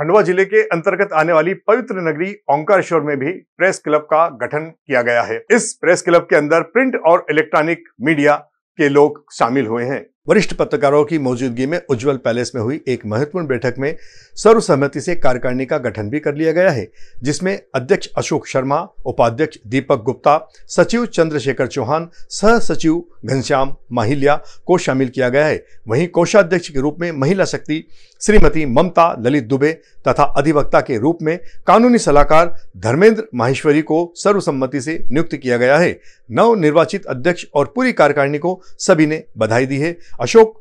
खंडवा जिले के अंतर्गत आने वाली पवित्र नगरी ओंकारेश्वर में भी प्रेस क्लब का गठन किया गया है इस प्रेस क्लब के अंदर प्रिंट और इलेक्ट्रॉनिक मीडिया के लोग शामिल हुए हैं वरिष्ठ पत्रकारों की मौजूदगी में उज्जवल पैलेस में हुई एक महत्वपूर्ण बैठक में सर्वसहमति से कार्यकारिणी का गठन भी कर लिया गया है जिसमें अध्यक्ष अशोक शर्मा उपाध्यक्ष दीपक गुप्ता सचिव चंद्रशेखर चौहान सह सचिव घनश्याम माहिल्या को शामिल किया गया है वहीं कोषाध्यक्ष के रूप में महिला शक्ति श्रीमती ममता ललित दुबे तथा अधिवक्ता के रूप में कानूनी सलाहकार धर्मेंद्र माहेश्वरी को सर्वसम्मति से नियुक्त किया गया है नव निर्वाचित अध्यक्ष और पूरी कार्यकारिणी को सभी ने बधाई दी है अशोक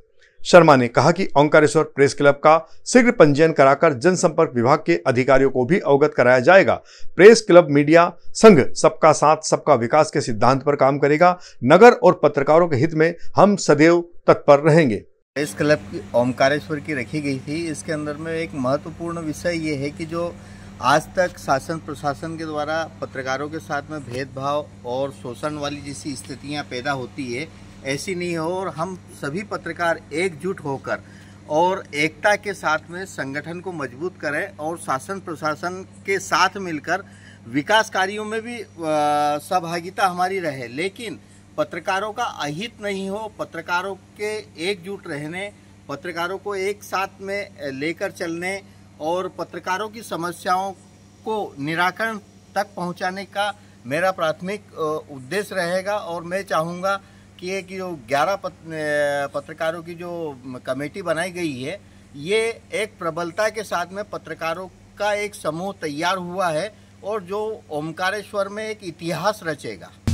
शर्मा ने कहा कि ओंकारेश्वर प्रेस क्लब का शीघ्र पंजीयन कराकर जनसंपर्क विभाग के अधिकारियों को भी अवगत कराया जाएगा प्रेस क्लब मीडिया संघ सबका साथ सबका विकास के सिद्धांत पर काम करेगा नगर और पत्रकारों के हित में हम सदैव तत्पर रहेंगे प्रेस क्लब की ओंकारेश्वर की रखी गई थी इसके अंदर में एक महत्वपूर्ण विषय ये है कि जो आज तक शासन प्रशासन के द्वारा पत्रकारों के साथ में भेदभाव और शोषण वाली जैसी स्थितियाँ पैदा होती है ऐसी नहीं हो और हम सभी पत्रकार एकजुट होकर और एकता के साथ में संगठन को मजबूत करें और शासन प्रशासन के साथ मिलकर विकास कार्यों में भी सहभागिता हमारी रहे लेकिन पत्रकारों का अहित नहीं हो पत्रकारों के एकजुट रहने पत्रकारों को एक साथ में लेकर चलने और पत्रकारों की समस्याओं को निराकरण तक पहुंचाने का मेरा प्राथमिक उद्देश्य रहेगा और मैं चाहूँगा है कि जो ग्यारह पत, पत्रकारों की जो कमेटी बनाई गई है ये एक प्रबलता के साथ में पत्रकारों का एक समूह तैयार हुआ है और जो ओमकारेश्वर में एक इतिहास रचेगा